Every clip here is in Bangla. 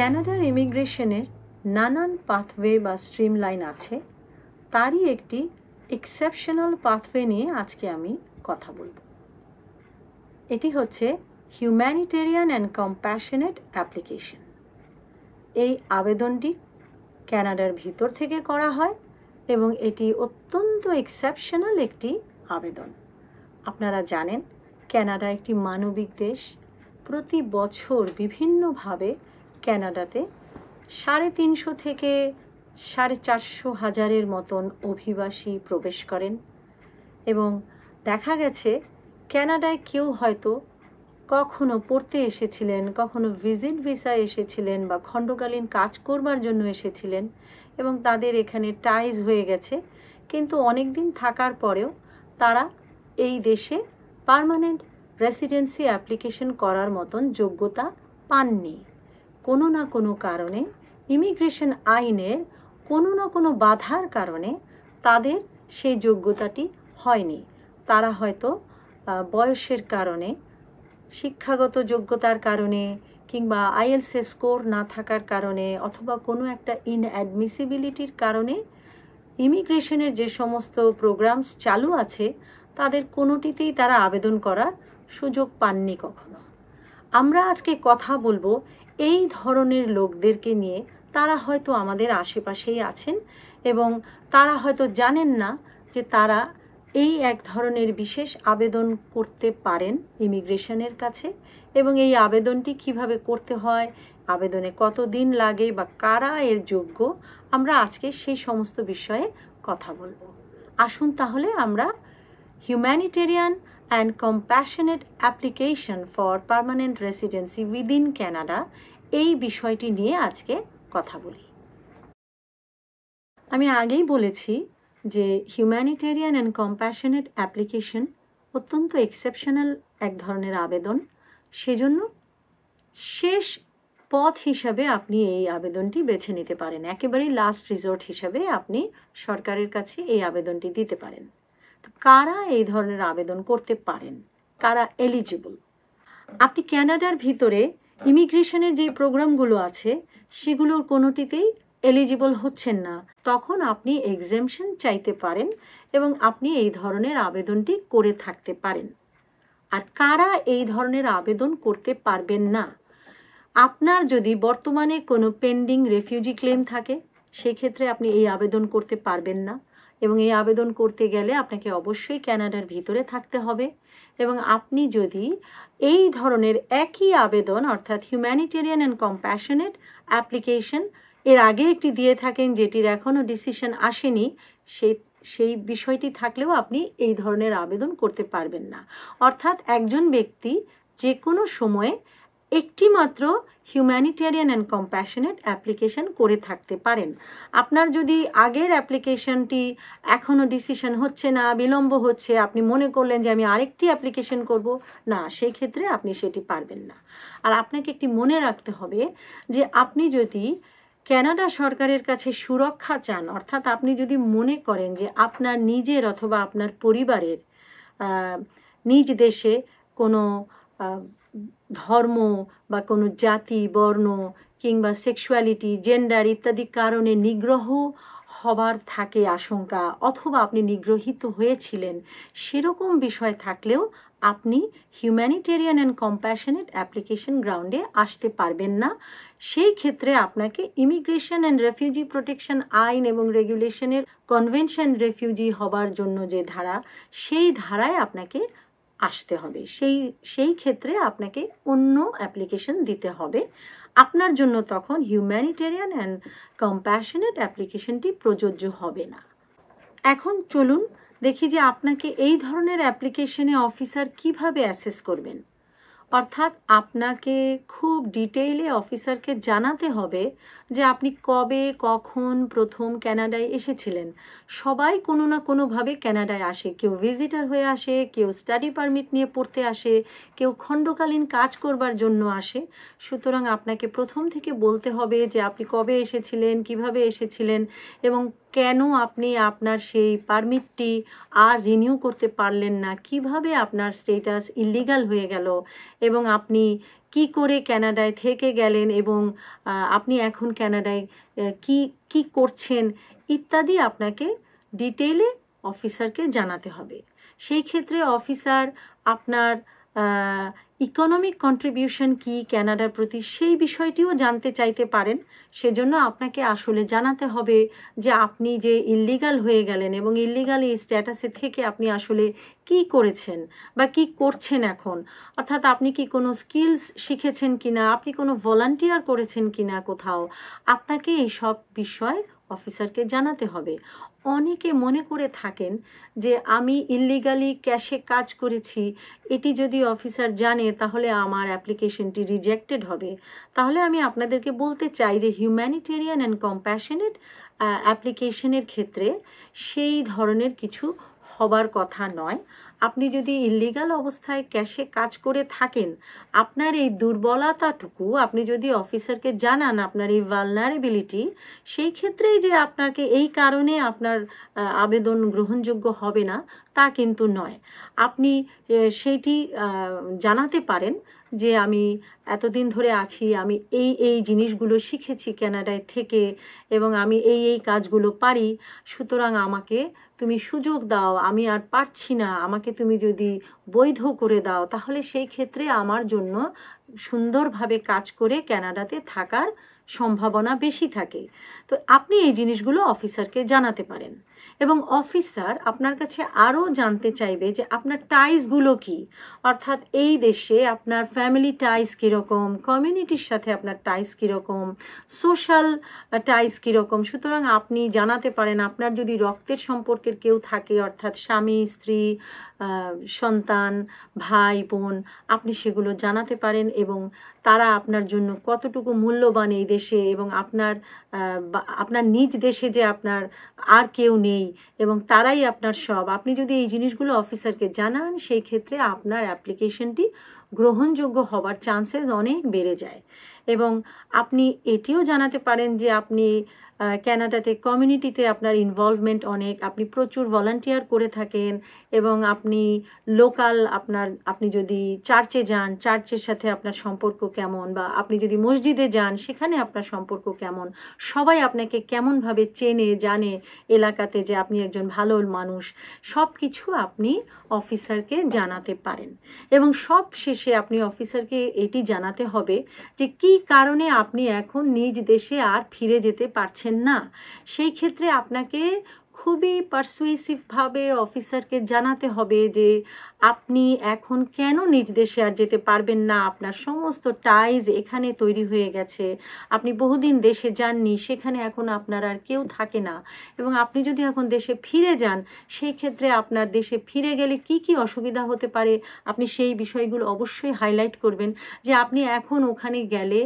ক্যানাডার ইমিগ্রেশনের নানান পাথওয়ে বা স্ট্রিম লাইন আছে তারই একটি এক্সেপশনাল পাথওয়ে নিয়ে আজকে আমি কথা বলব এটি হচ্ছে হিউম্যানিটেরিয়ান অ্যান্ড কম্প্যাশনেট অ্যাপ্লিকেশন এই আবেদনটি ক্যানাডার ভিতর থেকে করা হয় এবং এটি অত্যন্ত এক্সেপশনাল একটি আবেদন আপনারা জানেন ক্যানাডা একটি মানবিক দেশ প্রতি বছর বিভিন্নভাবে ক্যানাডাতে সাড়ে তিনশো থেকে সাড়ে চারশো হাজারের মতন অভিবাসী প্রবেশ করেন এবং দেখা গেছে ক্যানাডায় কেউ হয়তো কখনো পড়তে এসেছিলেন কখনো ভিজিট ভিসা এসেছিলেন বা খণ্ডকালীন কাজ করবার জন্য এসেছিলেন এবং তাদের এখানে টাইজ হয়ে গেছে কিন্তু অনেক দিন থাকার পরেও তারা এই দেশে পারমানেন্ট রেসিডেন্সি অ্যাপ্লিকেশন করার মতন যোগ্যতা পাননি কোনো না কোনো কারণে ইমিগ্রেশন আইনের কোনো না কোনো বাধার কারণে তাদের সেই যোগ্যতাটি হয়নি তারা হয়তো বয়সের কারণে শিক্ষাগত যোগ্যতার কারণে কিংবা আইএলসে স্কোর না থাকার কারণে অথবা কোনো একটা ইনঅ্যাডমিসিবিলিটির কারণে ইমিগ্রেশনের যে সমস্ত প্রোগ্রামস চালু আছে তাদের কোনোটিতেই তারা আবেদন করার সুযোগ পাননি কখনো আমরা আজকে কথা বলবো এই ধরনের লোকদেরকে নিয়ে তারা হয়তো আমাদের আশেপাশেই আছেন এবং তারা হয়তো জানেন না যে তারা এই এক ধরনের বিশেষ আবেদন করতে পারেন ইমিগ্রেশনের কাছে এবং এই আবেদনটি কিভাবে করতে হয় আবেদনে কত দিন লাগে বা কারা এর যোগ্য আমরা আজকে সেই সমস্ত বিষয়ে কথা বলবো আসুন তাহলে আমরা humanitarian and compassionate application for permanent residency within Canada এই বিষয়টি নিয়ে আজকে কথা বলি আমি আগেই বলেছি যে হিউম্যানিটেরিয়ান অ্যান্ড কম্প্যাশনেট অ্যাপ্লিকেশন অত্যন্ত এক্সেপশনাল এক ধরনের আবেদন সেজন্য শেষ পথ হিসাবে আপনি এই আবেদনটি বেছে নিতে পারেন একেবারেই লাস্ট রিজোর্ট হিসাবে আপনি সরকারের কাছে এই আবেদনটি দিতে পারেন তো কারা এই ধরনের আবেদন করতে পারেন কারা এলিজিবল আপনি ক্যানাডার ভিতরে ইমিগ্রেশনের যে প্রোগ্রামগুলো আছে সেগুলোর কোনোটিতেই এলিজিবল হচ্ছেন না তখন আপনি এক্সামশন চাইতে পারেন এবং আপনি এই ধরনের আবেদনটি করে থাকতে পারেন আর কারা এই ধরনের আবেদন করতে পারবেন না আপনার যদি বর্তমানে কোনো পেন্ডিং রেফিউজি ক্লেম থাকে সেক্ষেত্রে আপনি এই আবেদন করতে পারবেন না এবং এই আবেদন করতে গেলে আপনাকে অবশ্যই ক্যানাডার ভিতরে থাকতে হবে এবং আপনি যদি এই ধরনের একই আবেদন অর্থাৎ হিউম্যানিটেরিয়ান অ্যান্ড কম্প্যাশনেট অ্যাপ্লিকেশন এর আগে একটি দিয়ে থাকেন যেটির এখনও ডিসিশন আসেনি সেই সেই বিষয়টি থাকলেও আপনি এই ধরনের আবেদন করতে পারবেন না অর্থাৎ একজন ব্যক্তি যে কোনো সময়ে একটিমাত্র হিউম্যানিটেরিয়ান অ্যান্ড কম্প্যাশনেট অ্যাপ্লিকেশন করে থাকতে পারেন আপনার যদি আগের অ্যাপ্লিকেশনটি এখনও ডিসিশন হচ্ছে না বিলম্ব হচ্ছে আপনি মনে করলেন যে আমি আরেকটি অ্যাপ্লিকেশন করব না সেই ক্ষেত্রে আপনি সেটি পারবেন না আর আপনাকে একটি মনে রাখতে হবে যে আপনি যদি ক্যানাডা সরকারের কাছে সুরক্ষা চান অর্থাৎ আপনি যদি মনে করেন যে আপনার নিজের অথবা আপনার পরিবারের নিজ দেশে কোনো ধর্ম বা কোনো জাতি বর্ণ কিংবা সেক্সুয়ালিটি জেন্ডার ইত্যাদি কারণে নিগ্রহ হবার থাকে আশঙ্কা অথবা আপনি নিগ্রহিত হয়েছিলেন সেরকম বিষয় থাকলেও আপনি হিউম্যানিটেরিয়ান অ্যান্ড কম্প্যাশনেট অ্যাপ্লিকেশন গ্রাউন্ডে আসতে পারবেন না সেই ক্ষেত্রে আপনাকে ইমিগ্রেশন অ্যান্ড রেফিউজি প্রোটেকশন আইন এবং রেগুলেশনের কনভেনশন রেফিউজি হবার জন্য যে ধারা সেই ধারায় আপনাকে আসতে হবে সেই সেই ক্ষেত্রে আপনাকে অন্য অ্যাপ্লিকেশন দিতে হবে আপনার জন্য তখন হিউম্যানিটেরিয়ান অ্যান্ড কম্প্যাশনেট অ্যাপ্লিকেশনটি প্রযোজ্য হবে না এখন চলুন দেখি যে আপনাকে এই ধরনের অ্যাপ্লিকেশনে অফিসার কিভাবে অ্যাসেস করবেন অর্থাৎ আপনাকে খুব ডিটেইলে অফিসারকে জানাতে হবে যে আপনি কবে কখন প্রথম ক্যানাডায় এসেছিলেন সবাই কোনো না কোনোভাবে ক্যানাডায় আসে কেউ ভিজিটার হয়ে আসে কেউ স্টাডি পারমিট নিয়ে পড়তে আসে কেউ খণ্ডকালীন কাজ করবার জন্য আসে সুতরাং আপনাকে প্রথম থেকে বলতে হবে যে আপনি কবে এসেছিলেন কিভাবে এসেছিলেন এবং কেন আপনি আপনার সেই পারমিটটি আর রিনিউ করতে পারলেন না কিভাবে আপনার স্টেটাস ইলিগাল হয়ে গেল এবং আপনি কি করে ক্যানাডায় থেকে গেলেন এবং আপনি এখন ক্যানাডায় কি কি করছেন ইত্যাদি আপনাকে ডিটেলে অফিসারকে জানাতে হবে সেই ক্ষেত্রে অফিসার আপনার ইকোনমিক কন্ট্রিবিউশন কি ক্যানাডার প্রতি সেই বিষয়টিও জানতে চাইতে পারেন সেজন্য আপনাকে আসলে জানাতে হবে যে আপনি যে ইল্লিগাল হয়ে গেলেন এবং ইললিগাল এই স্ট্যাটাসে থেকে আপনি আসলে কি করেছেন বা কি করছেন এখন অর্থাৎ আপনি কি কোনো স্কিলস শিখেছেন কিনা আপনি কোনো ভলান্টিয়ার করেছেন কিনা কোথাও আপনাকে এই সব বিষয় অফিসারকে জানাতে হবে অনেকে মনে করে থাকেন যে আমি ইলিগালি ক্যাশে কাজ করেছি এটি যদি অফিসার জানে তাহলে আমার অ্যাপ্লিকেশনটি রিজেক্টেড হবে তাহলে আমি আপনাদেরকে বলতে চাই যে হিউম্যানিটেরিয়ান অ্যান্ড কম্প্যাশনেট অ্যাপ্লিকেশনের ক্ষেত্রে সেই ধরনের কিছু হবার কথা নয় আপনি যদি ইলিগাল অবস্থায় ক্যাশে কাজ করে থাকেন আপনার এই দুর্বলতাটুকু আপনি যদি অফিসারকে জানান আপনার এই ভালনারেবিলিটি সেই ক্ষেত্রেই যে আপনাকে এই কারণে আপনার আবেদন গ্রহণযোগ্য হবে না তা কিন্তু নয় আপনি সেইটি জানাতে পারেন যে আমি এতদিন ধরে আছি আমি এই এই জিনিসগুলো শিখেছি ক্যানাডায় থেকে এবং আমি এই এই কাজগুলো পারি সুতরাং আমাকে তুমি সুযোগ দাও আমি আর পারছি না আমাকে তুমি যদি বৈধ করে দাও তাহলে সেই ক্ষেত্রে আমার জন্য সুন্দরভাবে কাজ করে ক্যানাডাতে থাকার সম্ভাবনা বেশি থাকে তো আপনি এই জিনিসগুলো অফিসারকে জানাতে পারেন এবং অফিসার আপনার কাছে আরও জানতে চাইবে যে আপনার টাইসগুলো কি অর্থাৎ এই দেশে আপনার ফ্যামিলি টাইস কীরকম কমিউনিটির সাথে আপনার টাইস কীরকম সোশ্যাল টাইস কীরকম সুতরাং আপনি জানাতে পারেন আপনার যদি রক্তের সম্পর্কের কেউ থাকে অর্থাৎ স্বামী স্ত্রী সন্তান ভাই বোন আপনি সেগুলো জানাতে পারেন এবং তারা আপনার জন্য কতটুকু মূল্যবান এই দেশে এবং আপনার আপনার নিজ দেশে যে আপনার আর কেউ নেই এবং তারাই আপনার সব আপনি যদি এই জিনিসগুলো অফিসারকে জানান সেই ক্ষেত্রে আপনার অ্যাপ্লিকেশনটি গ্রহণযোগ্য হবার চান্সেস অনেক বেড়ে যায় এবং আপনি এটিও জানাতে পারেন যে আপনি ক্যানাডাতে কমিউনিটিতে আপনার ইনভলভমেন্ট অনেক আপনি প্রচুর ভলান্টিয়ার করে থাকেন এবং আপনি লোকাল আপনার আপনি যদি চার্চে যান চার্চের সাথে আপনার সম্পর্ক কেমন বা আপনি যদি মসজিদে যান সেখানে আপনার সম্পর্ক কেমন সবাই আপনাকে কেমনভাবে চেনে জানে এলাকাতে যে আপনি একজন ভালো মানুষ সব কিছু আপনি অফিসারকে জানাতে পারেন এবং সব শেষে আপনি অফিসারকে এটি জানাতে হবে যে কি কারণে আপনি এখন নিজ দেশে আর ফিরে যেতে পারছেন না সেই ক্ষেত্রে আপনাকে খুবই পারসুয়েসিভভাবে অফিসারকে জানাতে হবে যে আপনি এখন কেন নিজ দেশে আর যেতে পারবেন না আপনার সমস্ত টাইজ এখানে তৈরি হয়ে গেছে আপনি বহুদিন দেশে যাননি সেখানে এখন আপনার আর কেউ থাকে না এবং আপনি যদি এখন দেশে ফিরে যান সেই ক্ষেত্রে আপনার দেশে ফিরে গেলে কি কি অসুবিধা হতে পারে আপনি সেই বিষয়গুলো অবশ্যই হাইলাইট করবেন যে আপনি এখন ওখানে গেলে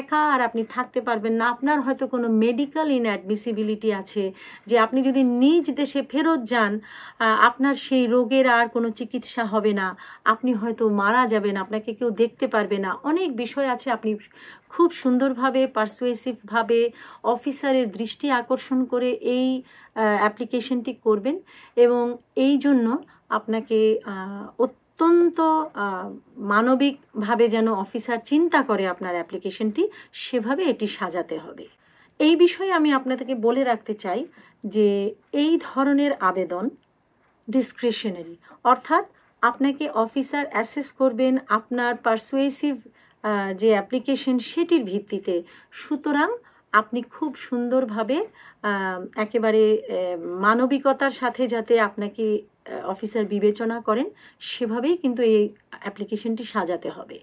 একা আর আপনি থাকতে পারবেন না আপনার হয়তো কোনো মেডিকেল ইনঅ্যাডমিসিবিলিটি আছে যে আপনি যদি নিজ দেশে ফেরত যান আপনার সেই রোগের আর কোনো চিকিৎসা হবে না আপনি হয়তো মারা যাবেন আপনাকে কেউ দেখতে পারবে না অনেক বিষয় আছে আপনি খুব সুন্দরভাবে পার্সুয়েসিভভাবে অফিসারের দৃষ্টি আকর্ষণ করে এই অ্যাপ্লিকেশনটি করবেন এবং এই জন্য আপনাকে অত্যন্ত মানবিকভাবে যেন অফিসার চিন্তা করে আপনার অ্যাপ্লিকেশনটি সেভাবে এটি সাজাতে হবে এই বিষয়ে আমি আপনাদেরকে বলে রাখতে চাই যে এই ধরনের আবেদন ডিসক্রিশনারি অর্থাৎ আপনাকে অফিসার অ্যাসেস করবেন আপনার পারসুয়েসিভ যে অ্যাপ্লিকেশন সেটির ভিত্তিতে সুতরাং আপনি খুব সুন্দরভাবে একেবারে মানবিকতার সাথে যাতে আপনাকে অফিসার বিবেচনা করেন সেভাবেই কিন্তু এই অ্যাপ্লিকেশনটি সাজাতে হবে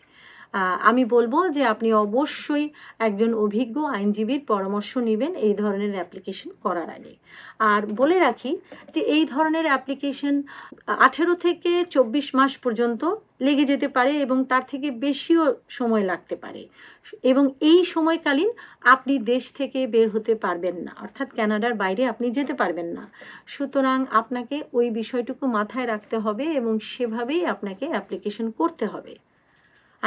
আমি বলবো যে আপনি অবশ্যই একজন অভিজ্ঞ আইনজীবীর পরামর্শ নেবেন এই ধরনের অ্যাপ্লিকেশন করার আগে আর বলে রাখি যে এই ধরনের অ্যাপ্লিকেশন আঠেরো থেকে চব্বিশ মাস পর্যন্ত লেগে যেতে পারে এবং তার থেকে বেশিও সময় লাগতে পারে এবং এই সময়কালীন আপনি দেশ থেকে বের হতে পারবেন না অর্থাৎ ক্যানাডার বাইরে আপনি যেতে পারবেন না সুতরাং আপনাকে ওই বিষয়টুকু মাথায় রাখতে হবে এবং সেভাবেই আপনাকে অ্যাপ্লিকেশন করতে হবে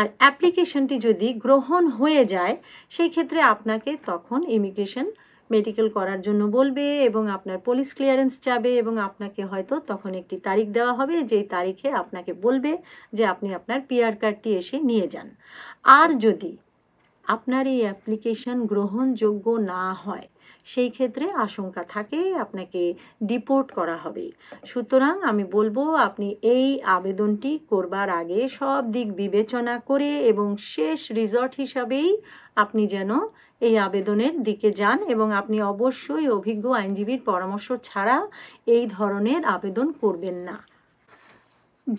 আর অ্যাপ্লিকেশনটি যদি গ্রহণ হয়ে যায় সেই ক্ষেত্রে আপনাকে তখন ইমিগ্রেশন মেডিকেল করার জন্য বলবে এবং আপনার পুলিশ ক্লিয়ারেন্স যাবে এবং আপনাকে হয়তো তখন একটি তারিখ দেওয়া হবে যেই তারিখে আপনাকে বলবে যে আপনি আপনার পিআর কার্ডটি এসে নিয়ে যান আর যদি আপনার এই অ্যাপ্লিকেশন গ্রহণযোগ্য না হয় সেই ক্ষেত্রে আশঙ্কা থাকে আপনাকে ডিপোর্ট করা হবে সুতরাং আমি বলবো আপনি এই আবেদনটি করবার আগে সব দিক বিবেচনা করে এবং শেষ রিসর্ট হিসাবেই আপনি যেন এই আবেদনের দিকে যান এবং আপনি অবশ্যই অভিজ্ঞ আইনজীবীর পরামর্শ ছাড়া এই ধরনের আবেদন করবেন না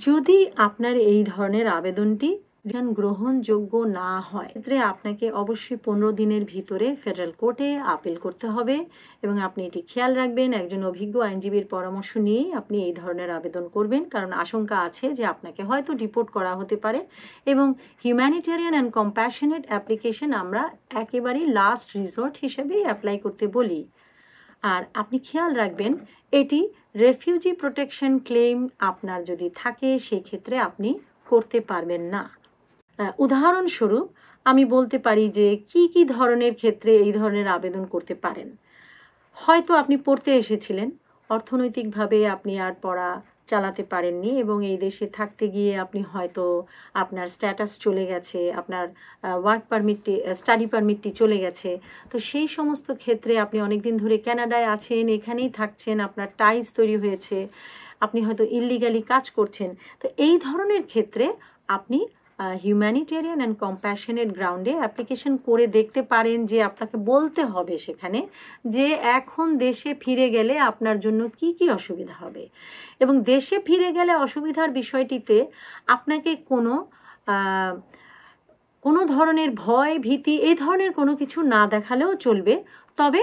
যদি আপনার এই ধরনের আবেদনটি রিটার্ন গ্রহণযোগ্য না হয় ক্ষেত্রে আপনাকে অবশ্যই পনেরো দিনের ভিতরে ফেডারেল কোর্টে আপিল করতে হবে এবং আপনি এটি খেয়াল রাখবেন একজন অভিজ্ঞ আইনজীবীর পরামর্শ নিয়েই আপনি এই ধরনের আবেদন করবেন কারণ আশঙ্কা আছে যে আপনাকে হয়তো ডিপোর্ট করা হতে পারে এবং হিউম্যানিটেরিয়ান অ্যান্ড কম্প্যাশনেট অ্যাপ্লিকেশন আমরা একেবারেই লাস্ট রিসর্ট হিসেবেই অ্যাপ্লাই করতে বলি আর আপনি খেয়াল রাখবেন এটি রেফিউজি প্রোটেকশন ক্লেম আপনার যদি থাকে সেক্ষেত্রে আপনি করতে পারবেন না উদাহরণস্বরূপ আমি বলতে পারি যে কি কি ধরনের ক্ষেত্রে এই ধরনের আবেদন করতে পারেন হয়তো আপনি পড়তে এসেছিলেন অর্থনৈতিকভাবে আপনি আর পড়া চালাতে পারেননি এবং এই দেশে থাকতে গিয়ে আপনি হয়তো আপনার স্ট্যাটাস চলে গেছে আপনার ওয়ার্ক পারমিটটি স্টাডি পারমিটটি চলে গেছে তো সেই সমস্ত ক্ষেত্রে আপনি অনেক দিন ধরে ক্যানাডায় আছেন এখানেই থাকছেন আপনার টাইজ তৈরি হয়েছে আপনি হয়তো ইলিগালি কাজ করছেন তো এই ধরনের ক্ষেত্রে আপনি হিউম্যানিটেরিয়ান অ্যান্ড কম্প্যাশনেট গ্রাউন্ডে অ্যাপ্লিকেশন করে দেখতে পারেন যে আপনাকে বলতে হবে সেখানে যে এখন দেশে ফিরে গেলে আপনার জন্য কি কি অসুবিধা হবে এবং দেশে ফিরে গেলে অসুবিধার বিষয়টিতে আপনাকে কোনো কোনো ধরনের ভয় ভীতি এই ধরনের কোনো কিছু না দেখালেও চলবে তবে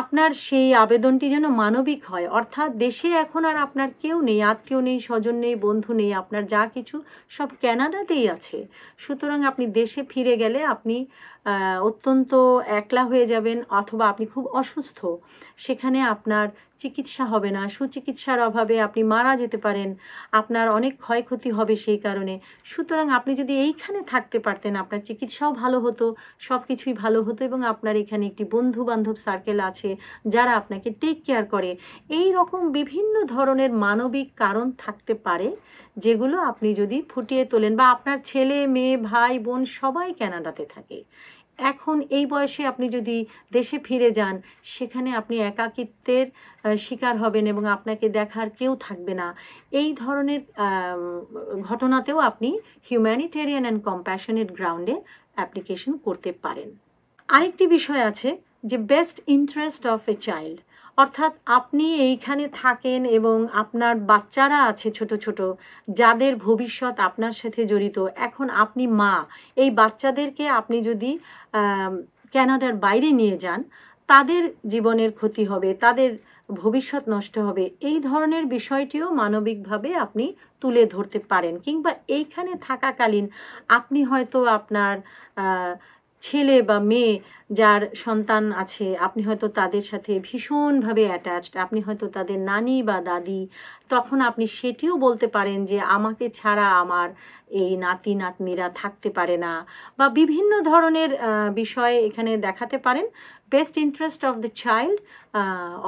আপনার সেই আবেদনটি যেন মানবিক হয় অর্থাৎ দেশে এখন আর আপনার কেউ নেই আত্মীয় নেই স্বজন নেই বন্ধু নেই আপনার যা কিছু সব ক্যানাডাতেই আছে সুতরাং আপনি দেশে ফিরে গেলে আপনি অত্যন্ত একলা হয়ে যাবেন অথবা আপনি খুব অসুস্থ সেখানে আপনার চিকিৎসা হবে না সুচিকিৎসার অভাবে আপনি মারা যেতে পারেন আপনার অনেক ক্ষয়ক্ষতি হবে সেই কারণে সুতরাং আপনি যদি এইখানে থাকতে পারতেন আপনার চিকিৎসাও ভালো হতো সব কিছুই ভালো হতো এবং আপনার এখানে একটি বন্ধু বান্ধব সার্কেল আছে যারা আপনাকে টেক কেয়ার করে এই রকম বিভিন্ন ধরনের মানবিক কারণ থাকতে পারে যেগুলো আপনি যদি ফুটিয়ে তোলেন বা আপনার ছেলে মেয়ে ভাই বোন সবাই ক্যানাডাতে থাকে এখন এই বয়সে আপনি যদি দেশে ফিরে যান সেখানে আপনি একাকিত্বের শিকার হবেন এবং আপনাকে দেখার কেউ থাকবে না এই ধরনের ঘটনাতেও আপনি হিউম্যানিটেরিয়ান অ্যান্ড কম্প্যাশনেট গ্রাউন্ডে অ্যাপ্লিকেশন করতে পারেন আরেকটি বিষয় আছে যে best interest of a child অর্থাৎ আপনি এইখানে থাকেন এবং আপনার বাচ্চারা আছে ছোট ছোট যাদের ভবিষ্যৎ আপনার সাথে জড়িত এখন আপনি মা এই বাচ্চাদেরকে আপনি যদি ক্যানাডার বাইরে নিয়ে যান তাদের জীবনের ক্ষতি হবে তাদের ভবিষ্যৎ নষ্ট হবে এই ধরনের বিষয়টিও মানবিকভাবে আপনি তুলে ধরতে পারেন কিংবা এইখানে থাকাকালীন আপনি হয়তো আপনার ছেলে বা মেয়ে যার সন্তান আছে আপনি হয়তো তাদের সাথে ভীষণভাবে অ্যাটাচড আপনি হয়তো তাদের নানি বা দাদি তখন আপনি সেটিও বলতে পারেন যে আমাকে ছাড়া আমার এই নাতি নাতনিরা থাকতে পারে না বা বিভিন্ন ধরনের বিষয়ে এখানে দেখাতে পারেন best interest of the child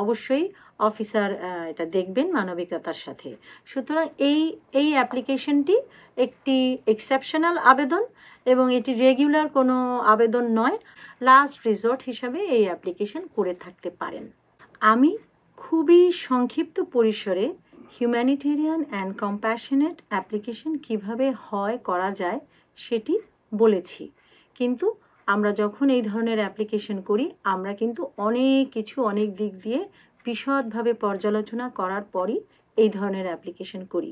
অবশ্যই অফিসার এটা দেখবেন মানবিকতার সাথে সুতরাং এই এই অ্যাপ্লিকেশনটি একটি এক্সেপশনাল আবেদন এবং এটি রেগুলার কোনো আবেদন নয় লাস্ট রিসর্ট হিসাবে এই অ্যাপ্লিকেশন করে থাকতে পারেন আমি খুবই সংক্ষিপ্ত পরিসরে হিউম্যানিটেরিয়ান অ্যান্ড কম্প্যাশনেট অ্যাপ্লিকেশন কিভাবে হয় করা যায় সেটি বলেছি কিন্তু আমরা যখন এই ধরনের অ্যাপ্লিকেশন করি আমরা কিন্তু অনেক কিছু অনেক দিক দিয়ে বিশদভাবে পর্যালোচনা করার পরই এই ধরনের অ্যাপ্লিকেশন করি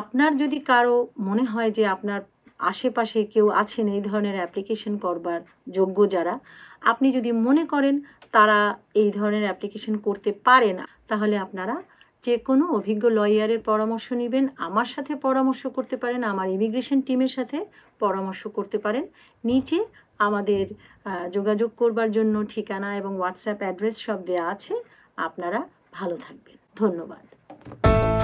আপনার যদি কারো মনে হয় যে আপনার আশেপাশে কেউ আছেন এই ধরনের অ্যাপ্লিকেশন করবার যোগ্য যারা আপনি যদি মনে করেন তারা এই ধরনের অ্যাপ্লিকেশন করতে পারে না তাহলে আপনারা যে কোনো অভিজ্ঞ লয়ারের পরামর্শ নেবেন আমার সাথে পরামর্শ করতে পারেন আমার ইমিগ্রেশন টিমের সাথে পরামর্শ করতে পারেন নিচে আমাদের যোগাযোগ করবার জন্য ঠিকানা এবং হোয়াটসঅ্যাপ অ্যাড্রেস সব দেওয়া আছে আপনারা ভালো থাকবেন ধন্যবাদ